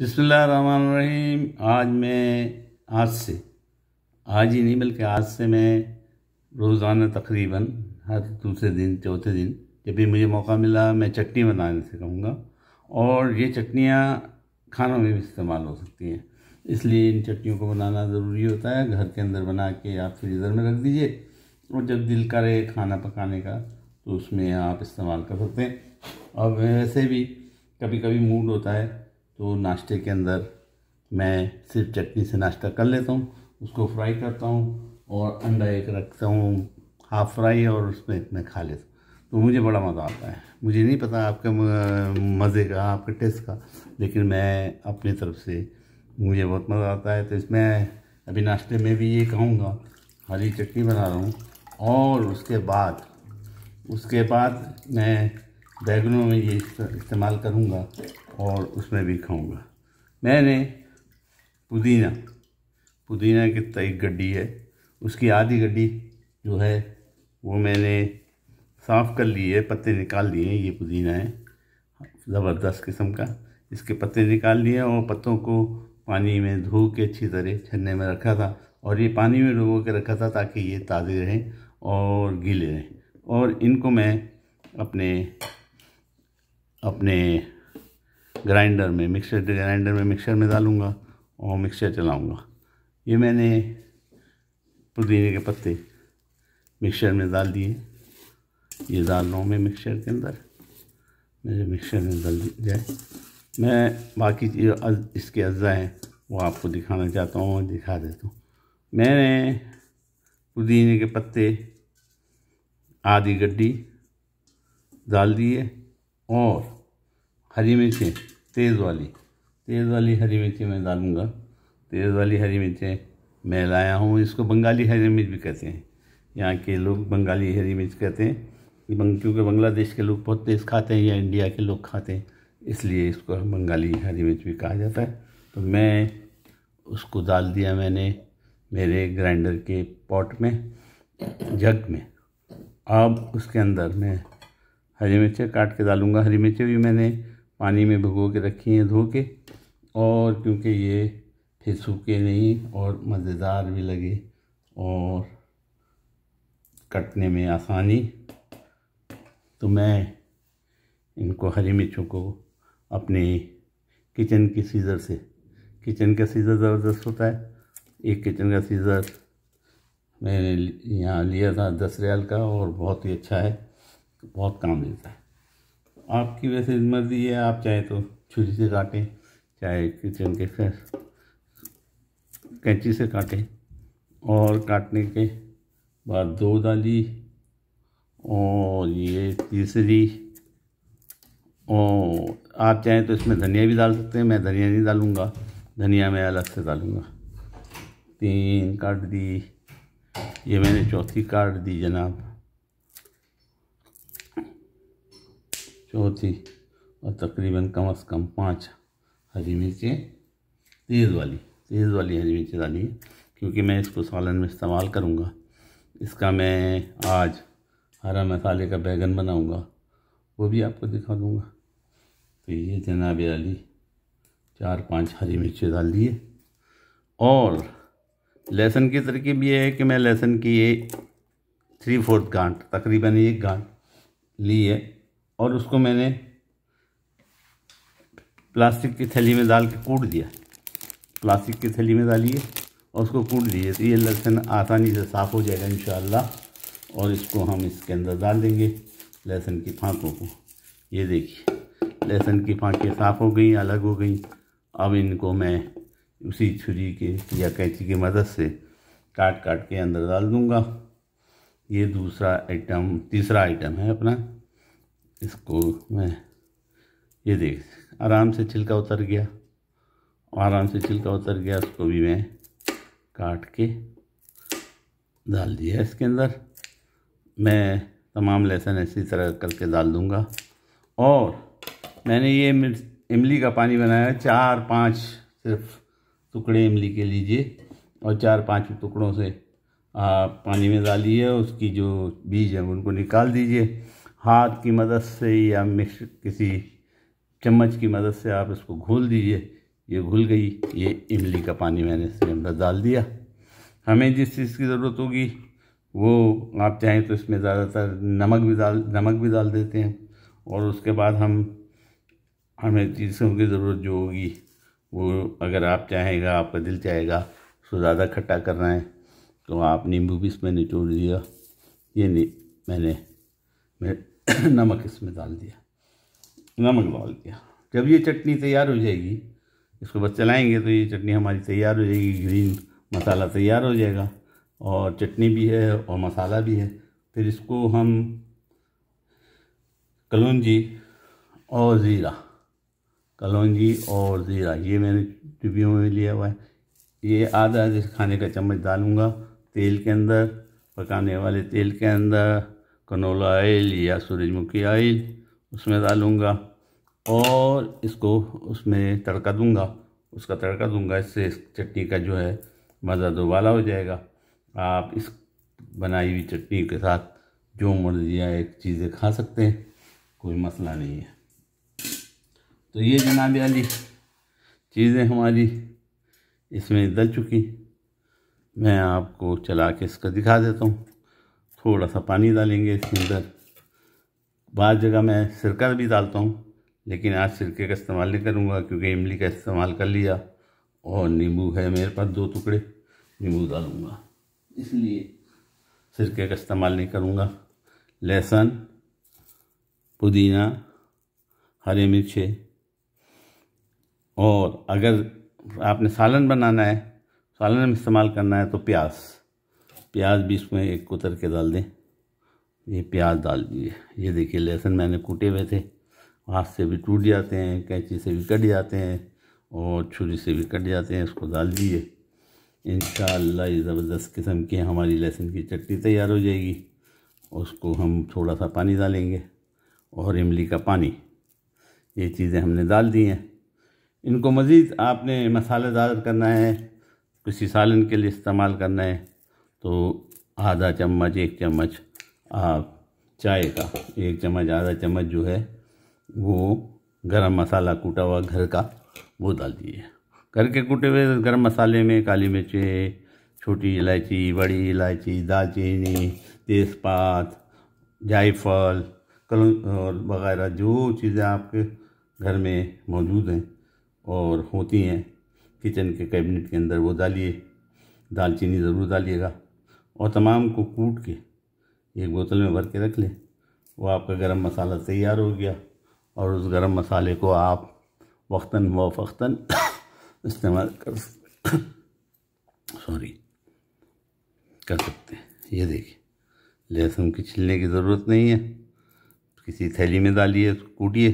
रहीम आज मैं आज से आज ही नहीं बल्कि आज से मैं रोज़ाना तकरीबन हर दूसरे दिन चौथे दिन जब भी मुझे मौका मिला मैं चटनी बनाने से कहूँगा और ये चटनियाँ खानों में भी इस्तेमाल हो सकती हैं इसलिए इन चटनियों को बनाना ज़रूरी होता है घर के अंदर बना के आप फ्रीज़र में रख दीजिए और जब दिल करे खाना पकाने का तो उसमें आप इस्तेमाल कर सकते हैं और वैसे भी कभी कभी मूड होता है तो नाश्ते के अंदर मैं सिर्फ चटनी से नाश्ता कर लेता हूँ उसको फ्राई करता हूँ और अंडा एक रखता हूँ हाफ फ्राई और उसमें मैं खा लेता हूँ तो मुझे बड़ा मज़ा आता है मुझे नहीं पता आपका मज़े का आपके टेस्ट का लेकिन मैं अपनी तरफ से मुझे बहुत मज़ा आता है तो इसमें अभी नाश्ते में भी ये कहूँगा हरी चटनी बना रहा हूँ और उसके बाद उसके बाद मैं बैगनों में ये इस्तेमाल करूँगा और उसमें भी खाऊंगा मैंने पुदीना पुदीना की एक गड्डी है उसकी आधी गड्डी जो है वो मैंने साफ़ कर ली है पत्ते निकाल लिए हैं ये पुदीना है ज़बरदस्त किस्म का इसके पत्ते निकाल लिए और पत्तों को पानी में धो के अच्छी तरह छन्ने में रखा था और ये पानी में डुबो के रखा था ताकि ये ताज़े रहें और गीले रहें और इनको मैं अपने अपने ग्राइंडर में मिक्सर ग्राइंडर में मिक्सर में डालूँगा और मिक्सर चलाऊँगा ये मैंने पुदीने के पत्ते मिक्सर में डाल दिए ये डाल रहा मैं मिक्सर के अंदर मेरे मिक्सर में डाल जाए मैं बाकी चीज इसके अज्जा हैं वो आपको दिखाना चाहता हूँ दिखा देता हूँ मैंने पुदीने के पत्ते आधी गड्डी डाल दिए और हरी मिर्चें तेज़ वाली तेज़ वाली हरी मिर्ची मैं डालूँगा तेज़ वाली हरी मिर्चें मैं लाया हूँ इसको बंगाली हरी मिर्च भी कहते हैं यहाँ के लोग बंगाली हरी मिर्च कहते हैं क्योंकि बांग्लादेश के लोग बहुत तेज़ खाते हैं या इंडिया के लोग खाते हैं इसलिए इसको बंगाली हरी मिर्च भी कहा जाता है तो मैं उसको डाल दिया मैंने मेरे ग्राइंडर के पॉट में जग में अब उसके अंदर मैं हरी मिर्चें काट के डालूँगा हरी मिर्चें भी मैंने पानी में भिगो के रखी हैं धो के और क्योंकि ये फिर सूखे नहीं और मज़ेदार भी लगे और कटने में आसानी तो मैं इनको हरी मिर्चों को अपने किचन की सीज़र से किचन का सीज़र ज़बरदस्त होता है एक किचन का सीज़र मैंने यहाँ लिया था दस रियाल का और बहुत ही अच्छा है बहुत काम देता है आपकी वैसे मर्जी है आप चाहे तो छुरी से काटें चाहे किचन के खैर कैंची से काटें और काटने के बाद दो डाली और ये तीसरी और आप चाहें तो इसमें धनिया भी डाल सकते हैं मैं धनिया नहीं डालूँगा धनिया मैं अलग से डालूँगा तीन काट दी ये मैंने चौथी काट दी जनाब चौथी और तकरीबन कम अज़ कम पाँच हरी मिर्चें तेज़ वाली तेज़ वाली हरी मिर्चें डाली है क्योंकि मैं इसको सालन में इस्तेमाल करूँगा इसका मैं आज हरा मसाले का बैगन बनाऊँगा वो भी आपको दिखा दूँगा तो ये जनाब अली चार पांच हरी मिर्चें डाल दिए और लहसुन की तरकीब ये है कि मैं लहसुन की ये थ्री फोर्थ गांठ तकरीबन एक गांठ ली है और उसको मैंने प्लास्टिक की थैली में डाल के कूट दिया प्लास्टिक की थैली में डालिए और उसको कूट दीजिए तो ये लहसुन आसानी से साफ़ हो जाएगा इन और इसको हम इसके अंदर डाल देंगे लहसुन की फाँकों को ये देखिए लहसुन की फाँकें साफ़ हो गई अलग हो गई अब इनको मैं उसी छुरी के या कैंची की मदद से काट काट के अंदर डाल दूँगा ये दूसरा आइटम तीसरा आइटम है अपना इसको मैं ये देख आराम से छिलका उतर गया आराम से छिलका उतर गया उसको भी मैं काट के डाल दिया इसके अंदर मैं तमाम लहसन ऐसी तरह करके डाल दूँगा और मैंने ये मिर्च इमली का पानी बनाया चार पांच सिर्फ टुकड़े इमली के लीजिए और चार पांच टुकड़ों से आप पानी में डालिए उसकी जो बीज है उनको निकाल दीजिए हाथ की मदद से या मिक्स किसी चम्मच की मदद से आप इसको घोल दीजिए ये घुल गई ये इमली का पानी मैंने इसमें अंदर डाल दिया हमें जिस चीज़ की ज़रूरत होगी वो आप चाहें तो इसमें ज़्यादातर नमक भी डाल नमक भी डाल देते हैं और उसके बाद हम हमें चीज़ों की ज़रूरत जो होगी वो अगर आप चाहेंगे आपका दिल चाहेगा उसको ज़्यादा खट्टा करना है तो आप नींबू भी इसमें निचोड़ दिया ये नहीं मैंने मैं नमक इसमें डाल दिया नमक डाल दिया जब ये चटनी तैयार हो जाएगी इसको बस चलाएंगे तो ये चटनी हमारी तैयार हो जाएगी ग्रीन मसाला तैयार हो जाएगा और चटनी भी है और मसाला भी है फिर इसको हम कलौजी और ज़ीरा कलौजी और ज़ीरा ये मैंने डिब्बियों में लिया हुआ है ये आधा आधे खाने का चम्मच डालूँगा तेल के अंदर पकाने वाले तेल के अंदर कनोला ऑयल या सूरजमुखी ऑयल उसमें डालूँगा और इसको उसमें तड़का दूँगा उसका तड़का दूँगा इससे इस चटनी का जो है मज़ा दोबाला हो जाएगा आप इस बनाई हुई चटनी के साथ जो मर्जी या एक चीज़ें खा सकते हैं कोई मसला नहीं है तो ये जनाब वाली चीज़ें हमारी इसमें दल चुकी मैं आपको चला के इसका दिखा देता हूँ थोड़ा सा पानी डालेंगे इसके अंदर बाद जगह मैं सिरका भी डालता हूँ लेकिन आज सिरके का इस्तेमाल नहीं करूँगा क्योंकि इमली का इस्तेमाल कर लिया और नींबू है मेरे पास दो टुकड़े नींबू डालूँगा इसलिए सिरके का इस्तेमाल नहीं करूँगा लहसुन पुदीना हरी मिर्चे और अगर आपने सालन बनाना है सालन में इस्तेमाल करना है तो प्याज़ प्याज भी इसमें एक कुतर के डाल दें ये प्याज डाल दीजिए ये देखिए लहसुन मैंने कूटे हुए थे हाथ से भी टूट जाते हैं कैंची से भी कट जाते हैं और छुरी से भी कट जाते हैं इसको डाल दीजिए इन ये ज़बरदस्त किस्म की हमारी लहसुन की चटनी तैयार हो जाएगी उसको हम थोड़ा सा पानी डालेंगे और इमली का पानी ये चीज़ें हमने डाल दी हैं इनको मज़ीद आपने मसालेदार करना है किसी सालन के लिए इस्तेमाल करना है तो आधा चम्मच एक चम्मच आप चाय का एक चम्मच आधा चम्मच जो है वो गरम मसाला कूटा हुआ घर का वो डाल दीजिए घर के कूटे हुए गरम मसाले में काली मिर्चें छोटी इलायची बड़ी इलायची दालचीनी तेज़पात जायफल कल और वगैरह जो चीज़ें आपके घर में मौजूद हैं और होती हैं किचन के कैबिनेट के अंदर वो डालिए दालचीनी ज़रूर डालिएगा और तमाम को कूट के एक बोतल में भर के रख लें वो आपका गरम मसाला तैयार हो गया और उस गरम मसाले को आप वक्ता व फ़ख्ता इस्तेमाल कर सॉरी कर सकते हैं ये देखिए लहसुन की छिलने की ज़रूरत नहीं है किसी थैली में डालिए कूटिए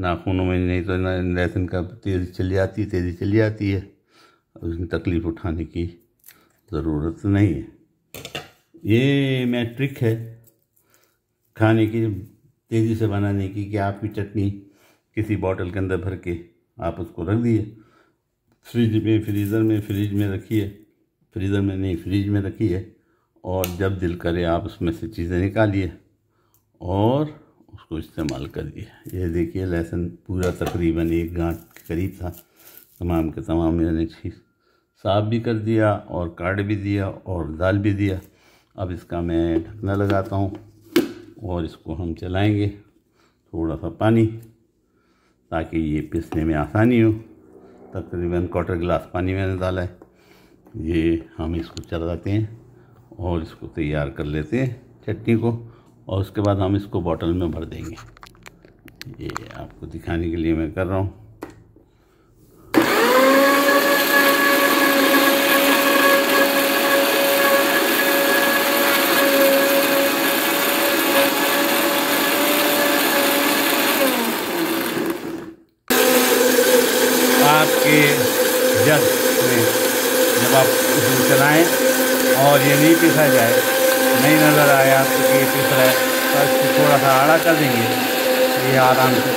नाखूनों में नहीं तो लहसुन का तेज़ी चली जाती तेज़ी चली जाती है उसमें तकलीफ़ उठाने की ज़रूरत नहीं है ये मैं ट्रिक है खाने की तेज़ी से बनाने की कि आपकी चटनी किसी बॉटल के अंदर भर के आप उसको रख दिए फ्रिज में फ्रीज़र में फ्रिज में रखिए फ्रीज़र में नहीं फ्रिज में रखिए और जब दिल करे आप उसमें से चीज़ें निकालिए और उसको इस्तेमाल करिए ये देखिए लहसुन पूरा तकरीबन एक गांठ के करीब था तमाम के तमाम मैंने चीज़ साफ़ भी कर दिया और काट भी दिया और दाल भी दिया अब इसका मैं ढकना लगाता हूँ और इसको हम चलाएंगे थोड़ा सा पानी ताकि ये पीसने में आसानी हो तकरीबन क्वार्टर गिलास पानी मैंने डाला है ये हम इसको चलाते हैं और इसको तैयार कर लेते हैं चटनी को और उसके बाद हम इसको बॉटल में भर देंगे ये आपको दिखाने के लिए मैं कर रहा हूँ नहीं नज़र आए आपको तो कि ये पिस तो इसको थोड़ा सा आड़ा कर देंगे ये आराम से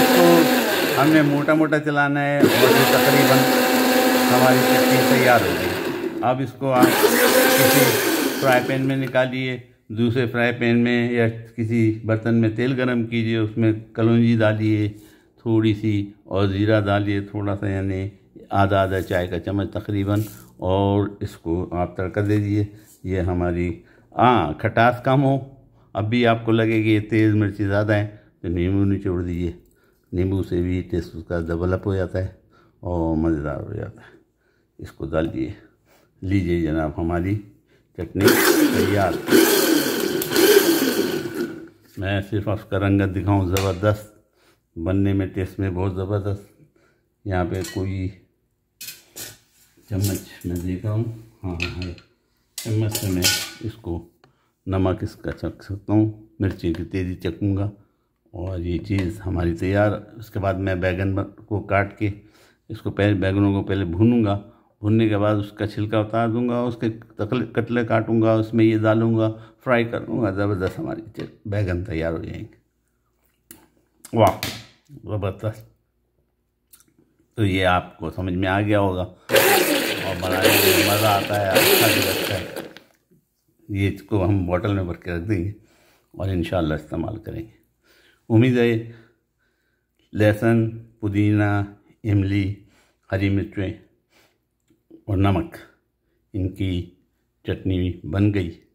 इसको हमने मोटा मोटा चलाना है और ये तकरीबन हमारी चटनी तैयार हो गई अब इसको आप किसी फ्राई पैन में निकालिए दूसरे फ्राई पैन में या किसी बर्तन में तेल गर्म कीजिए उसमें कलौजी डालिए थोड़ी सी और ज़ीरा डालिए थोड़ा सा यानी आधा आधा चाय का चम्मच तकरीबन और इसको आप तड़का दे दीजिए ये हमारी हाँ खटास कम हो अब भी आपको लगे कि ये तेज़ मिर्ची ज़्यादा है तो नींबू निचोड़ दीजिए नींबू से भी टेस्ट उसका डेवलप हो जाता है और मज़ेदार हो जाता है इसको डाल दिए लीजिए जनाब हमारी चटनी तैयार मैं सिर्फ उसका रंगत दिखाऊँ ज़बरदस्त बनने में टेस्ट में बहुत ज़बरदस्त यहाँ पे कोई चम्मच मैं देता हूँ हाँ, हाँ हाँ चम्मच से मैं इसको नमक इसका चख सकता हूँ मिर्ची की तेज़ी चखूँगा और ये चीज़ हमारी तैयार उसके बाद मैं बैगन को काट के इसको पहले बैगनों को पहले भूनूंगा भूनने के बाद उसका छिलका उतार दूंगा उसके कटले काटूंगा उसमें ये डालूंगा फ्राई कर लूँगा ज़बरदस्त हमारी बैगन तैयार हो जाएंगे वाह ज़बरदस्त तो ये आपको समझ में आ गया होगा और मनाने में मज़ा आता है अच्छा भी लगता है ये इसको हम बॉटल में भर के रख देंगे और इन इस्तेमाल करेंगे उम्मीद है लहसुन पुदीना इमली हरी मिर्चें और नमक इनकी चटनी बन गई